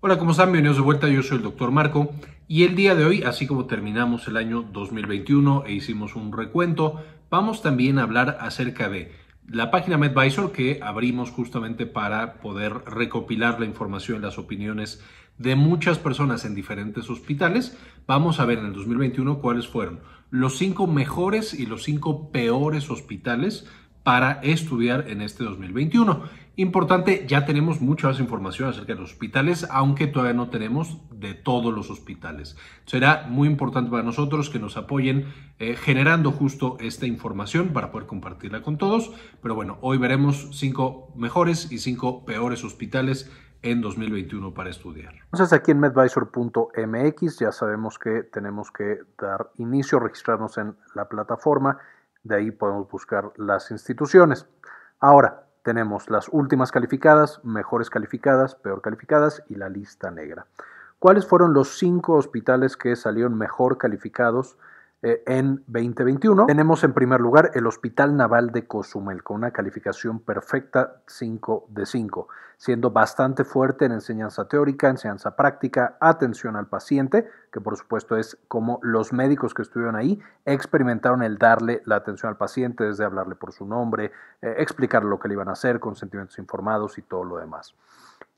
Hola, ¿cómo están? Bienvenidos de vuelta, yo soy el doctor Marco y el día de hoy, así como terminamos el año 2021 e hicimos un recuento, vamos también a hablar acerca de la página MedVisor que abrimos justamente para poder recopilar la información, las opiniones de muchas personas en diferentes hospitales. Vamos a ver en el 2021 cuáles fueron los cinco mejores y los cinco peores hospitales para estudiar en este 2021. Importante, ya tenemos mucha más información acerca de los hospitales, aunque todavía no tenemos de todos los hospitales. Será muy importante para nosotros que nos apoyen eh, generando justo esta información para poder compartirla con todos. Pero bueno, hoy veremos cinco mejores y cinco peores hospitales en 2021 para estudiar. Entonces aquí en medvisor.mx ya sabemos que tenemos que dar inicio, registrarnos en la plataforma de ahí podemos buscar las instituciones. Ahora, tenemos las últimas calificadas, mejores calificadas, peor calificadas y la lista negra. ¿Cuáles fueron los cinco hospitales que salieron mejor calificados eh, en 2021. Tenemos en primer lugar el Hospital Naval de Cozumel con una calificación perfecta 5 de 5, siendo bastante fuerte en enseñanza teórica, enseñanza práctica, atención al paciente, que por supuesto es como los médicos que estuvieron ahí experimentaron el darle la atención al paciente, desde hablarle por su nombre, eh, explicarle explicar lo que le iban a hacer, consentimientos informados y todo lo demás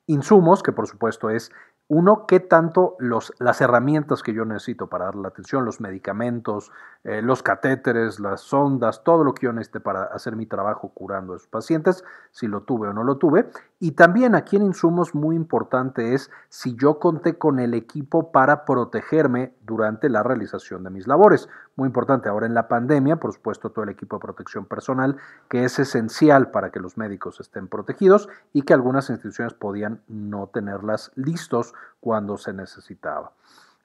insumos, que por supuesto es uno, qué tanto las herramientas que yo necesito para dar la atención, los medicamentos, eh, los catéteres, las sondas, todo lo que yo necesite para hacer mi trabajo curando a esos pacientes, si lo tuve o no lo tuve. Y también aquí en insumos muy importante es si yo conté con el equipo para protegerme durante la realización de mis labores. Muy importante, ahora en la pandemia, por supuesto, todo el equipo de protección personal, que es esencial para que los médicos estén protegidos y que algunas instituciones podían no tenerlas listos cuando se necesitaba.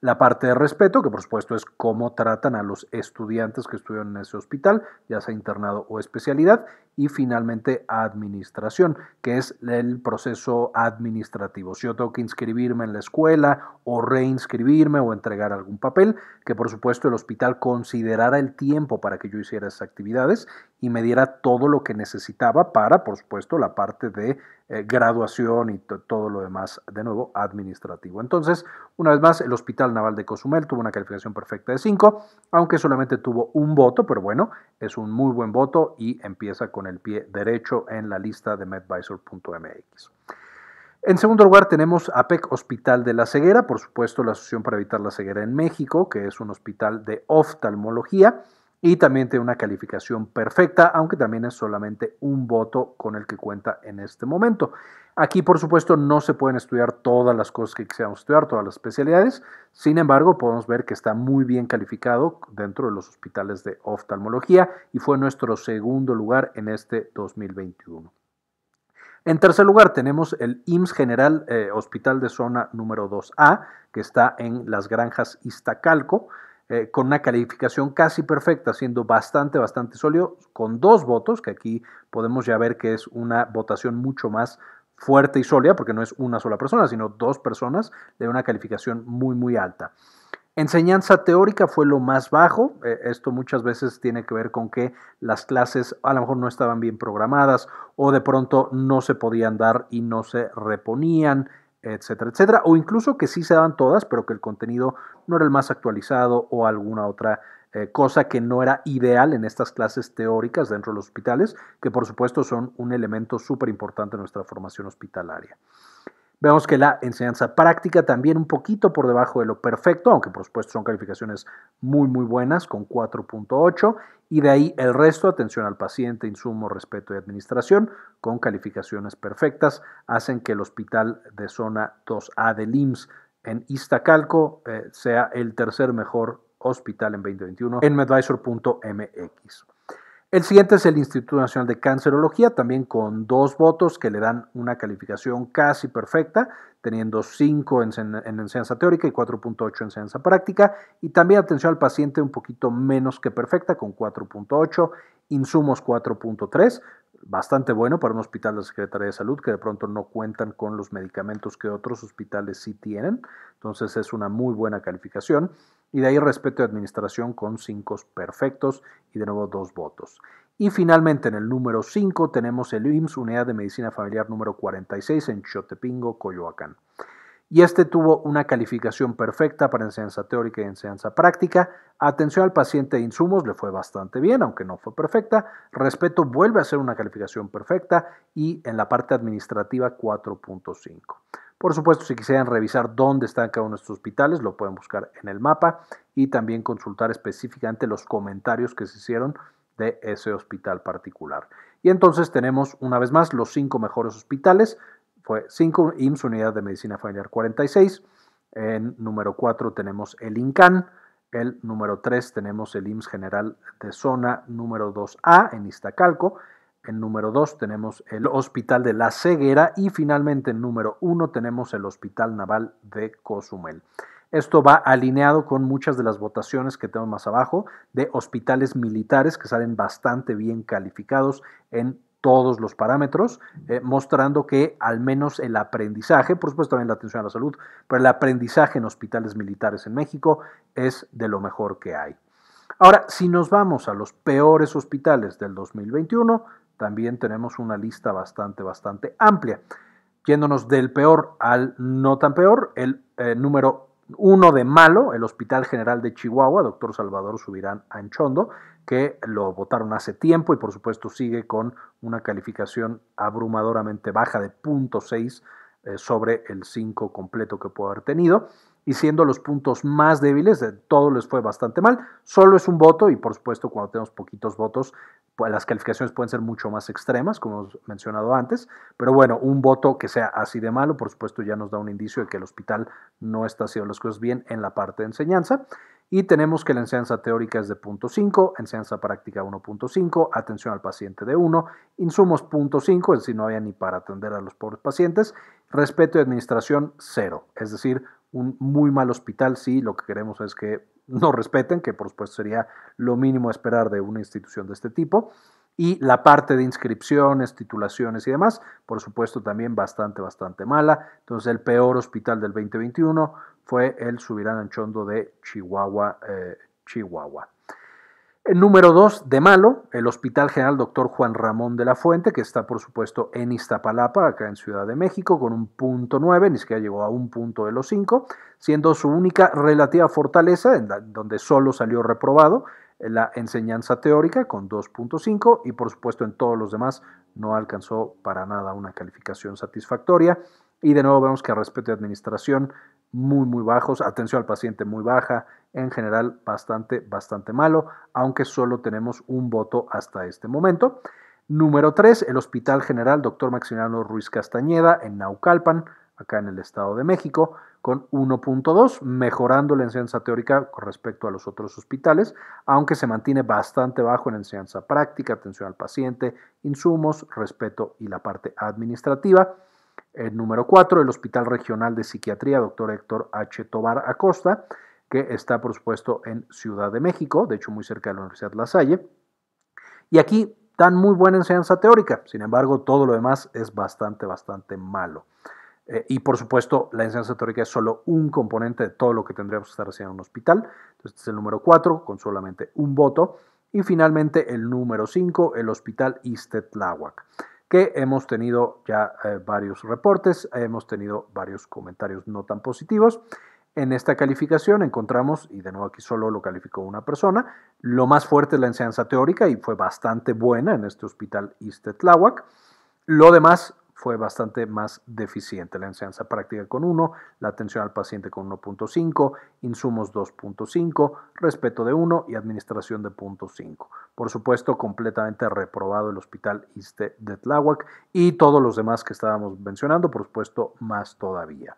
La parte de respeto, que por supuesto es cómo tratan a los estudiantes que estuvieron en ese hospital, ya sea internado o especialidad, y finalmente administración, que es el proceso administrativo. Si yo tengo que inscribirme en la escuela o reinscribirme o entregar algún papel, que por supuesto el hospital considerara el tiempo para que yo hiciera esas actividades y me diera todo lo que necesitaba para, por supuesto, la parte de eh, graduación y todo lo demás, de nuevo, administrativo. Entonces, una vez más, el Hospital Naval de Cozumel tuvo una calificación perfecta de 5, aunque solamente tuvo un voto, pero bueno, es un muy buen voto y empieza con el pie derecho en la lista de medvisor.mx. En segundo lugar tenemos APEC Hospital de la Ceguera, por supuesto la Asociación para Evitar la Ceguera en México, que es un hospital de oftalmología y también tiene una calificación perfecta, aunque también es solamente un voto con el que cuenta en este momento. Aquí, por supuesto, no se pueden estudiar todas las cosas que quisiéramos estudiar, todas las especialidades. Sin embargo, podemos ver que está muy bien calificado dentro de los hospitales de oftalmología y fue nuestro segundo lugar en este 2021. En tercer lugar, tenemos el IMSS General eh, Hospital de Zona número 2A, que está en las granjas Iztacalco, eh, con una calificación casi perfecta, siendo bastante, bastante sólido, con dos votos, que aquí podemos ya ver que es una votación mucho más fuerte y sólida, porque no es una sola persona, sino dos personas, de una calificación muy, muy alta. Enseñanza teórica fue lo más bajo. Eh, esto muchas veces tiene que ver con que las clases a lo mejor no estaban bien programadas o de pronto no se podían dar y no se reponían, etcétera, etcétera. O incluso que sí se daban todas, pero que el contenido no era el más actualizado o alguna otra eh, cosa que no era ideal en estas clases teóricas dentro de los hospitales, que por supuesto son un elemento súper importante en nuestra formación hospitalaria. Vemos que la enseñanza práctica también un poquito por debajo de lo perfecto, aunque por supuesto son calificaciones muy muy buenas con 4.8 y de ahí el resto, atención al paciente, insumo, respeto y administración con calificaciones perfectas, hacen que el hospital de zona 2A del IMSS en Iztacalco eh, sea el tercer mejor Hospital en 2021 en medvisor.mx. El siguiente es el Instituto Nacional de Cancerología, también con dos votos que le dan una calificación casi perfecta, teniendo 5 en, enseñanza teórica y 4.8 en enseñanza práctica, y también atención al paciente un poquito menos que perfecta, con 4.8, insumos 4.3, bastante bueno para un hospital de la Secretaría de Salud que de pronto no cuentan con los medicamentos que otros hospitales sí tienen, entonces es una muy buena calificación. Y de ahí respeto de administración con 5 perfectos y de nuevo dos votos. Y finalmente en el número 5 tenemos el IMSS, Unidad de Medicina Familiar número 46 en Chotepingo, Coyoacán. Y este tuvo una calificación perfecta para enseñanza teórica y enseñanza práctica. Atención al paciente de insumos le fue bastante bien, aunque no fue perfecta. Respeto vuelve a ser una calificación perfecta y en la parte administrativa 4.5. Por supuesto, si quisieran revisar dónde están cada uno de estos hospitales, lo pueden buscar en el mapa y también consultar específicamente los comentarios que se hicieron de ese hospital particular. Y entonces tenemos una vez más los cinco mejores hospitales. Fue cinco IMSS, Unidad de Medicina Familiar 46. En número 4 tenemos el INCAN. El número tres tenemos el IMSS General de Zona número 2A en Iztacalco. En número 2 tenemos el Hospital de la Ceguera y finalmente en número 1 tenemos el Hospital Naval de Cozumel. Esto va alineado con muchas de las votaciones que tenemos más abajo de hospitales militares que salen bastante bien calificados en todos los parámetros, eh, mostrando que al menos el aprendizaje, por supuesto también la atención a la salud, pero el aprendizaje en hospitales militares en México es de lo mejor que hay. Ahora, si nos vamos a los peores hospitales del 2021, también tenemos una lista bastante, bastante amplia. Yéndonos del peor al no tan peor, el eh, número uno de malo, el Hospital General de Chihuahua, doctor Salvador Subirán Anchondo, que lo votaron hace tiempo y por supuesto sigue con una calificación abrumadoramente baja de 0.6 eh, sobre el 5 completo que puede haber tenido y siendo los puntos más débiles, eh, todo les fue bastante mal. Solo es un voto y por supuesto cuando tenemos poquitos votos pues, las calificaciones pueden ser mucho más extremas, como hemos mencionado antes, pero bueno, un voto que sea así de malo, por supuesto, ya nos da un indicio de que el hospital no está haciendo las cosas bien en la parte de enseñanza. Y tenemos que la enseñanza teórica es de 0.5, enseñanza práctica 1.5, atención al paciente de 1, insumos 0.5, es decir, no había ni para atender a los pobres pacientes, respeto y administración 0, es decir, un muy mal hospital, sí, lo que queremos es que nos respeten, que por supuesto sería lo mínimo a esperar de una institución de este tipo. Y la parte de inscripciones, titulaciones y demás, por supuesto también bastante, bastante mala. Entonces el peor hospital del 2021 fue el Subirán Anchondo de Chihuahua, eh, Chihuahua número 2 de Malo, el Hospital General Dr. Juan Ramón de la Fuente, que está por supuesto en Iztapalapa, acá en Ciudad de México, con un punto nueve ni siquiera llegó a un punto de los 5, siendo su única relativa fortaleza, en donde solo salió reprobado, la enseñanza teórica con 2.5 y por supuesto en todos los demás no alcanzó para nada una calificación satisfactoria. Y de nuevo vemos que a respecto de administración muy, muy bajos, atención al paciente muy baja, en general bastante, bastante malo, aunque solo tenemos un voto hasta este momento. Número 3, el Hospital General Dr. Maximiliano Ruiz Castañeda en Naucalpan, acá en el Estado de México, con 1.2, mejorando la enseñanza teórica con respecto a los otros hospitales, aunque se mantiene bastante bajo en enseñanza práctica, atención al paciente, insumos, respeto y la parte administrativa. El número 4, el Hospital Regional de Psiquiatría, doctor Héctor H. Tobar Acosta, que está, por supuesto, en Ciudad de México, de hecho, muy cerca de la Universidad La Salle. Y aquí dan muy buena enseñanza teórica, sin embargo, todo lo demás es bastante, bastante malo. Eh, y por supuesto, la enseñanza teórica es solo un componente de todo lo que tendríamos que estar haciendo en un hospital. Entonces, este es el número 4, con solamente un voto. Y finalmente, el número 5, el Hospital Istetláhuac que hemos tenido ya eh, varios reportes, hemos tenido varios comentarios no tan positivos. En esta calificación encontramos, y de nuevo aquí solo lo calificó una persona, lo más fuerte es la enseñanza teórica y fue bastante buena en este hospital East Lo demás, fue bastante más deficiente. La enseñanza práctica con 1, la atención al paciente con 1.5, insumos 2.5, respeto de 1 y administración de 0.5. Por supuesto, completamente reprobado el hospital ISTE de Tláhuac y todos los demás que estábamos mencionando, por supuesto, más todavía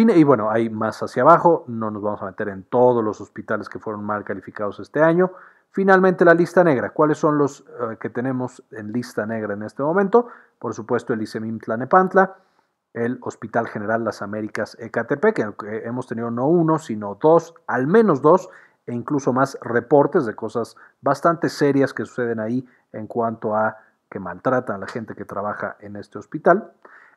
y bueno, hay más hacia abajo, no nos vamos a meter en todos los hospitales que fueron mal calificados este año. Finalmente, la lista negra. ¿Cuáles son los eh, que tenemos en lista negra en este momento? Por supuesto, el ICEMIM Tlanepantla, el Hospital General Las Américas EKTP, que hemos tenido no uno, sino dos, al menos dos, e incluso más reportes de cosas bastante serias que suceden ahí en cuanto a que maltratan a la gente que trabaja en este hospital.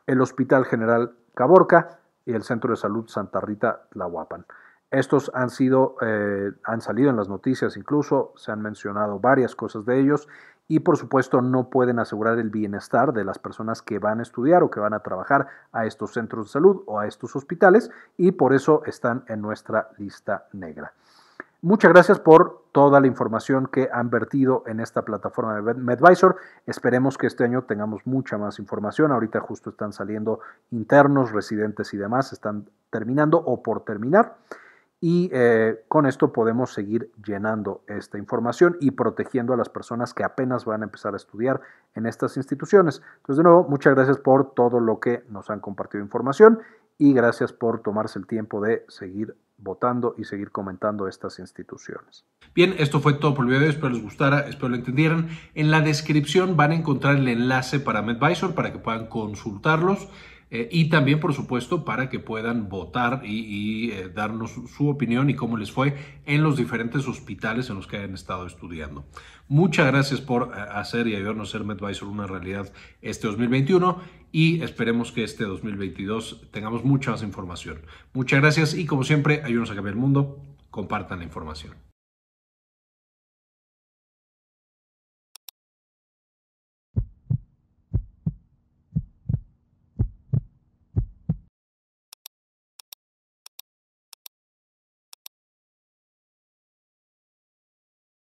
El Hospital General Caborca, y el Centro de Salud Santa Rita Tlahuapan. Estos han sido, eh, han salido en las noticias incluso, se han mencionado varias cosas de ellos y por supuesto no pueden asegurar el bienestar de las personas que van a estudiar o que van a trabajar a estos centros de salud o a estos hospitales y por eso están en nuestra lista negra. Muchas gracias por toda la información que han vertido en esta plataforma de MedVisor. Esperemos que este año tengamos mucha más información. Ahorita justo están saliendo internos, residentes y demás, están terminando o por terminar. Y eh, con esto podemos seguir llenando esta información y protegiendo a las personas que apenas van a empezar a estudiar en estas instituciones. Entonces, de nuevo, muchas gracias por todo lo que nos han compartido información y gracias por tomarse el tiempo de seguir votando y seguir comentando estas instituciones. Bien, esto fue todo por el video Espero les gustara, espero lo entendieran. En la descripción van a encontrar el enlace para MedVisor para que puedan consultarlos. Eh, y también, por supuesto, para que puedan votar y, eh, darnos su, opinión y cómo les fue en los diferentes hospitales en los que hayan estado estudiando. Muchas gracias por eh, hacer y ayudarnos a hacer MedVisor una realidad este 2021 y esperemos que este 2022 tengamos mucha más información. Muchas gracias y como siempre, ayúdenos a cambiar el mundo, compartan la información.